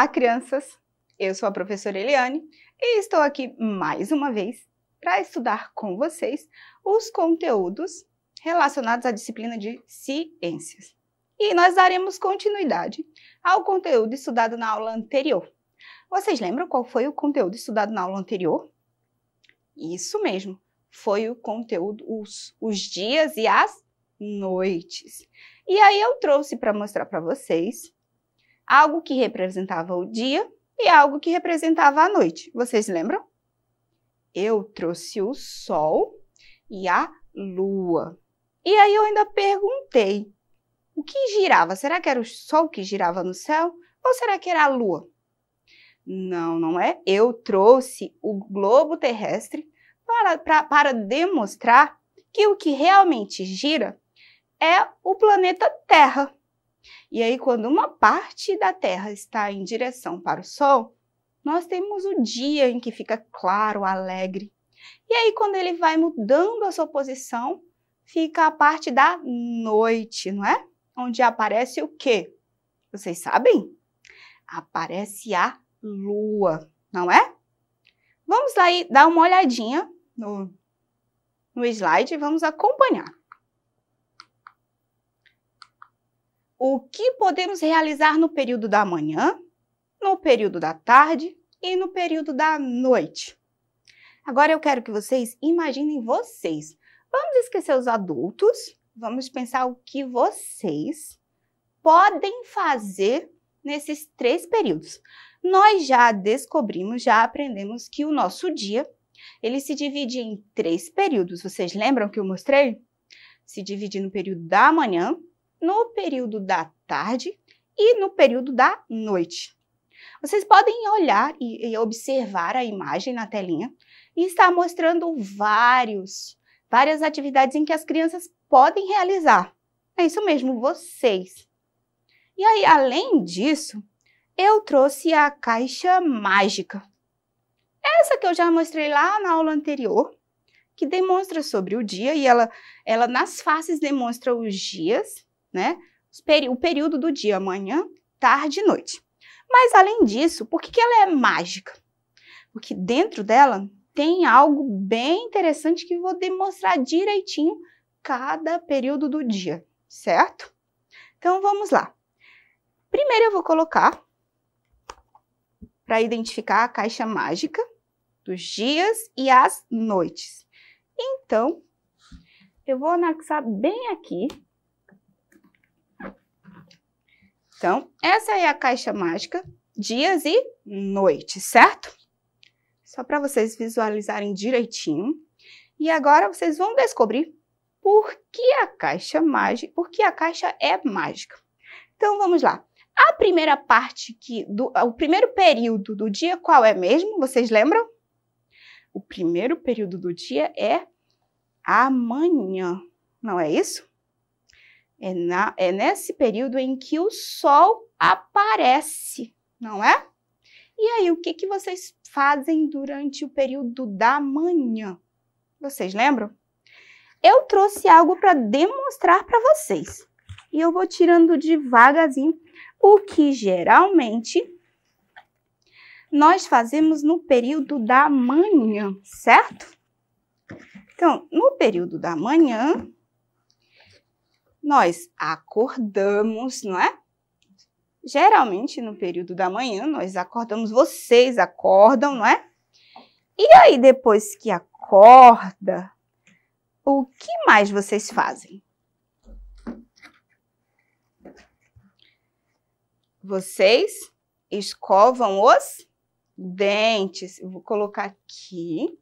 Olá, crianças! Eu sou a professora Eliane e estou aqui mais uma vez para estudar com vocês os conteúdos relacionados à disciplina de ciências. E nós daremos continuidade ao conteúdo estudado na aula anterior. Vocês lembram qual foi o conteúdo estudado na aula anterior? Isso mesmo, foi o conteúdo, os, os dias e as noites. E aí eu trouxe para mostrar para vocês algo que representava o dia e algo que representava a noite. Vocês lembram? Eu trouxe o sol e a lua. E aí eu ainda perguntei: o que girava? Será que era o sol que girava no céu ou será que era a lua? Não, não é. Eu trouxe o globo terrestre para, para demonstrar que o que realmente gira é o planeta Terra. E aí, quando uma parte da Terra está em direção para o Sol, nós temos o dia em que fica claro, alegre. E aí, quando ele vai mudando a sua posição, fica a parte da noite, não é? Onde aparece o quê? Vocês sabem? Aparece a lua, não é? Vamos aí dar uma olhadinha no, no slide e vamos acompanhar. o que podemos realizar no período da manhã, no período da tarde e no período da noite. Agora eu quero que vocês imaginem vocês. Vamos esquecer os adultos, vamos pensar o que vocês podem fazer nesses três períodos. Nós já descobrimos, já aprendemos que o nosso dia, ele se divide em três períodos. Vocês lembram que eu mostrei? Se divide no período da manhã, no período da tarde e no período da noite. Vocês podem olhar e, e observar a imagem na telinha e está mostrando vários, várias atividades em que as crianças podem realizar. É isso mesmo, vocês. E aí, além disso, eu trouxe a caixa mágica. Essa que eu já mostrei lá na aula anterior, que demonstra sobre o dia e ela, ela nas faces demonstra os dias né? O período do dia, manhã, tarde e noite. Mas além disso, por que, que ela é mágica? Porque dentro dela tem algo bem interessante que vou demonstrar direitinho cada período do dia, certo? Então vamos lá. Primeiro eu vou colocar para identificar a caixa mágica dos dias e as noites. Então, eu vou anexar bem aqui Então, essa é a caixa mágica, dias e noite, certo? Só para vocês visualizarem direitinho. E agora vocês vão descobrir por que a caixa mágica, por que a caixa é mágica. Então vamos lá. A primeira parte que do, o primeiro período do dia qual é mesmo? Vocês lembram? O primeiro período do dia é amanhã, não é isso? É, na, é nesse período em que o sol aparece, não é? E aí, o que, que vocês fazem durante o período da manhã? Vocês lembram? Eu trouxe algo para demonstrar para vocês. E eu vou tirando devagarzinho o que geralmente nós fazemos no período da manhã, certo? Então, no período da manhã, nós acordamos, não é? Geralmente no período da manhã nós acordamos, vocês acordam, não é? E aí depois que acorda, o que mais vocês fazem? Vocês escovam os dentes. Eu vou colocar aqui.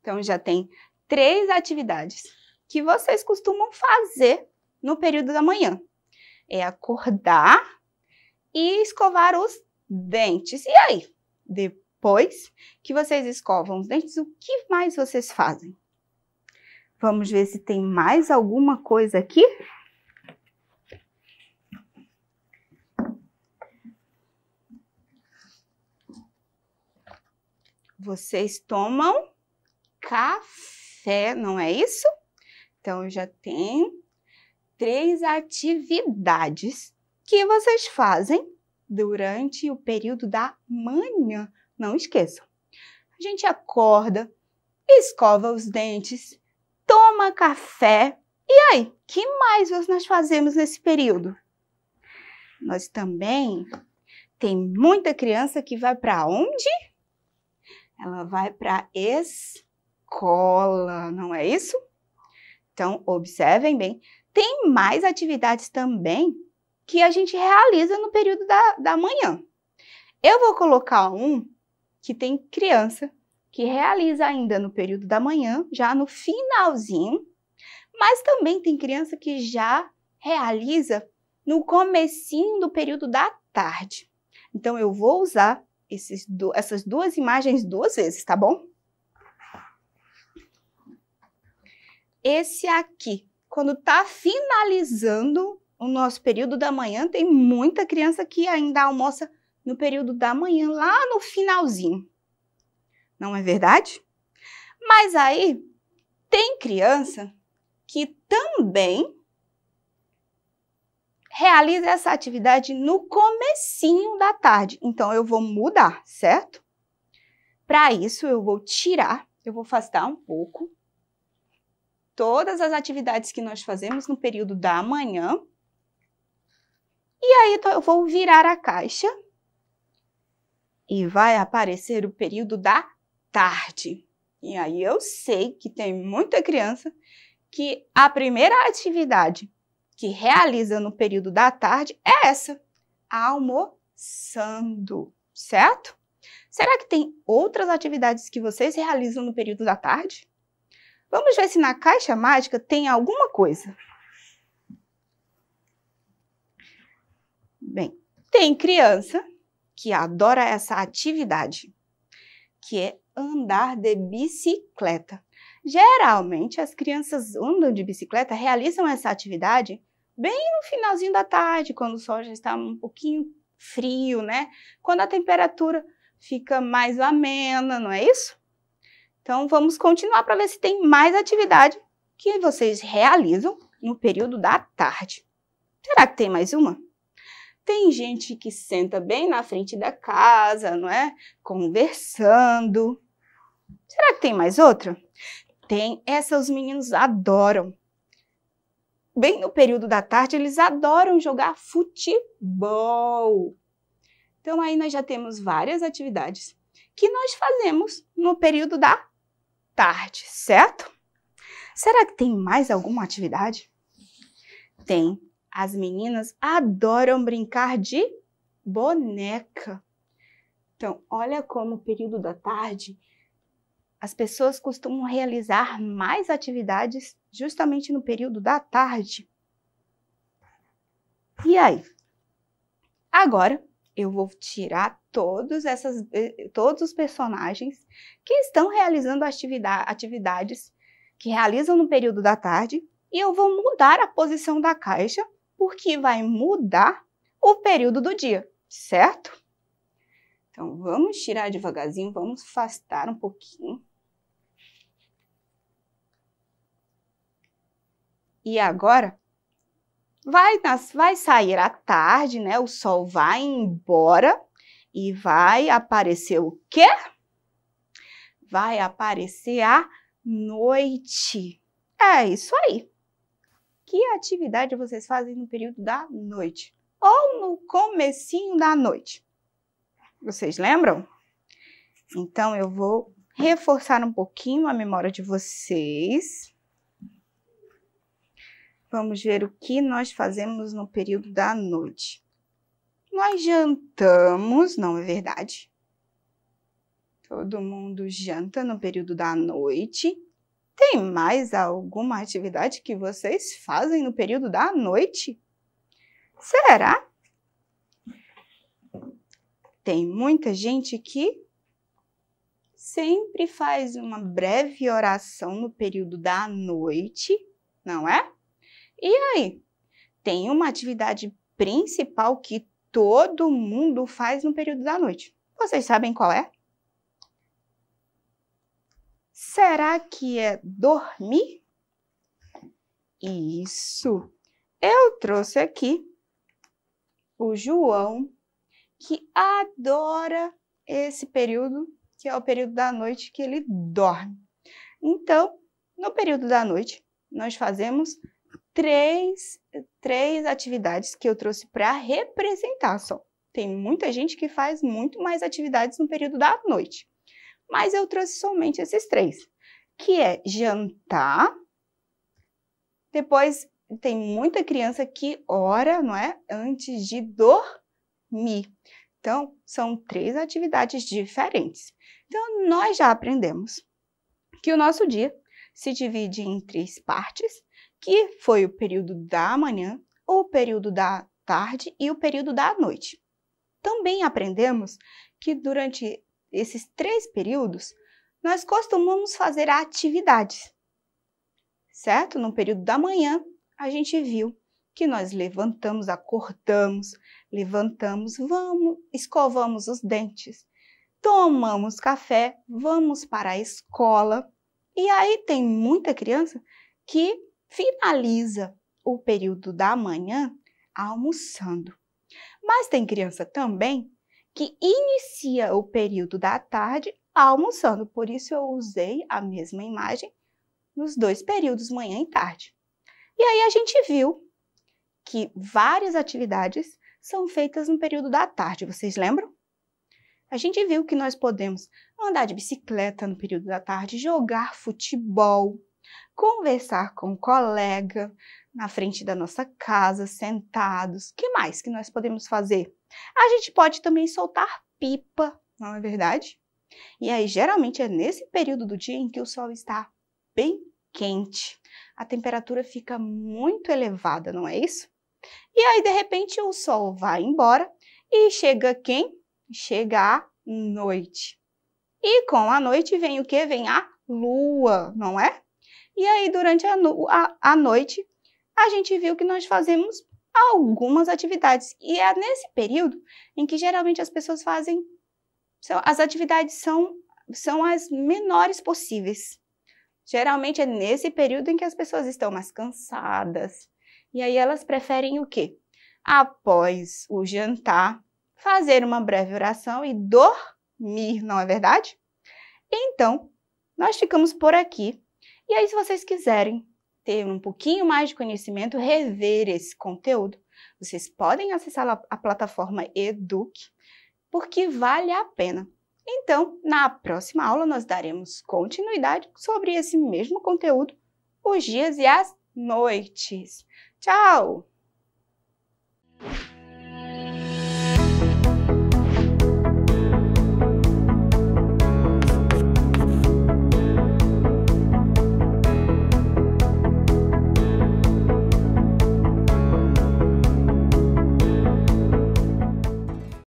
Então já tem três atividades que vocês costumam fazer no período da manhã. É acordar e escovar os dentes. E aí? Depois que vocês escovam os dentes, o que mais vocês fazem? Vamos ver se tem mais alguma coisa aqui. Vocês tomam café, não é isso? Então, já tem três atividades que vocês fazem durante o período da manhã. Não esqueçam. A gente acorda, escova os dentes, toma café. E aí, que mais nós fazemos nesse período? Nós também tem muita criança que vai para onde? Ela vai para escola, não é isso? Então, observem bem, tem mais atividades também que a gente realiza no período da, da manhã. Eu vou colocar um que tem criança que realiza ainda no período da manhã, já no finalzinho, mas também tem criança que já realiza no comecinho do período da tarde. Então eu vou usar esses essas duas imagens duas vezes, tá bom? esse aqui. Quando está finalizando o nosso período da manhã, tem muita criança que ainda almoça no período da manhã, lá no finalzinho. Não é verdade? Mas aí tem criança que também realiza essa atividade no comecinho da tarde. Então eu vou mudar, certo? Para isso eu vou tirar, eu vou afastar um pouco todas as atividades que nós fazemos no período da manhã. E aí eu vou virar a caixa e vai aparecer o período da tarde. E aí eu sei que tem muita criança que a primeira atividade que realiza no período da tarde é essa, almoçando, certo? Será que tem outras atividades que vocês realizam no período da tarde? Vamos ver se na caixa mágica tem alguma coisa. Bem, tem criança que adora essa atividade, que é andar de bicicleta. Geralmente, as crianças andam de bicicleta, realizam essa atividade bem no finalzinho da tarde, quando o sol já está um pouquinho frio, né? Quando a temperatura fica mais amena, não é isso? Então vamos continuar para ver se tem mais atividade que vocês realizam no período da tarde. Será que tem mais uma? Tem gente que senta bem na frente da casa, não é? Conversando. Será que tem mais outra? Tem, essa os meninos adoram. Bem no período da tarde, eles adoram jogar futebol. Então aí nós já temos várias atividades que nós fazemos no período da tarde, certo? Será que tem mais alguma atividade? Tem. As meninas adoram brincar de boneca. Então, olha como o período da tarde as pessoas costumam realizar mais atividades justamente no período da tarde. E aí? Agora, eu vou tirar todos, essas, eh, eh, todos os personagens que estão realizando atividade, atividades que realizam no período da tarde e eu vou mudar a posição da caixa porque vai mudar o período do dia, certo? Então vamos tirar devagarzinho, vamos afastar um pouquinho. E agora vai, nas, vai sair à tarde, né? O sol vai embora e vai aparecer o quê? Vai aparecer a noite. É isso aí. Que atividade vocês fazem no período da noite? Ou no comecinho da noite? Vocês lembram? Então eu vou reforçar um pouquinho a memória de vocês Vamos ver o que nós fazemos no período da noite. Nós jantamos, não é verdade? Todo mundo janta no período da noite. Tem mais alguma atividade que vocês fazem no período da noite? Será? Tem muita gente que sempre faz uma breve oração no período da noite, não é? E aí? Tem uma atividade principal que todo mundo faz no período da noite. Vocês sabem qual é? Será que é dormir? Isso. Eu trouxe aqui o João, que adora esse período, que é o período da noite que ele dorme. Então, no período da noite, nós fazemos três, três atividades que eu trouxe para representar só. Tem muita gente que faz muito mais atividades no período da noite. Mas eu trouxe somente esses três, que é jantar, depois tem muita criança que ora, não é? Antes de dormir. Então, são três atividades diferentes. Então, nós já aprendemos que o nosso dia se divide em três partes que foi o período da manhã, o período da tarde e o período da noite. Também aprendemos que durante esses três períodos, nós costumamos fazer atividades, certo? No período da manhã, a gente viu que nós levantamos, acordamos, levantamos, vamos, escovamos os dentes, tomamos café, vamos para a escola. E aí tem muita criança que finaliza o período da manhã almoçando. Mas tem criança também que inicia o período da tarde almoçando, por isso eu usei a mesma imagem nos dois períodos, manhã e tarde. E aí a gente viu que várias atividades são feitas no período da tarde, vocês lembram? A gente viu que nós podemos andar de bicicleta no período da tarde, jogar futebol, conversar com um colega na frente da nossa casa, sentados. Que mais que nós podemos fazer? A gente pode também soltar pipa, não é verdade? E aí geralmente é nesse período do dia em que o sol está bem quente. A temperatura fica muito elevada, não é isso? E aí de repente o sol vai embora e chega quem? Chega a noite. E com a noite vem o que? Vem a lua, não é? E aí, durante a, no a, a noite, a gente viu que nós fazemos algumas atividades. E é nesse período em que geralmente as pessoas fazem. São, as atividades são, são as menores possíveis. Geralmente é nesse período em que as pessoas estão mais cansadas. E aí elas preferem o quê? Após o jantar, fazer uma breve oração e dormir, não é verdade? Então, nós ficamos por aqui e aí, se vocês quiserem ter um pouquinho mais de conhecimento, rever esse conteúdo, vocês podem acessar a, plataforma Eduque, porque vale a pena. Então, na próxima aula, nós daremos continuidade sobre esse mesmo conteúdo, os dias e as noites. Tchau!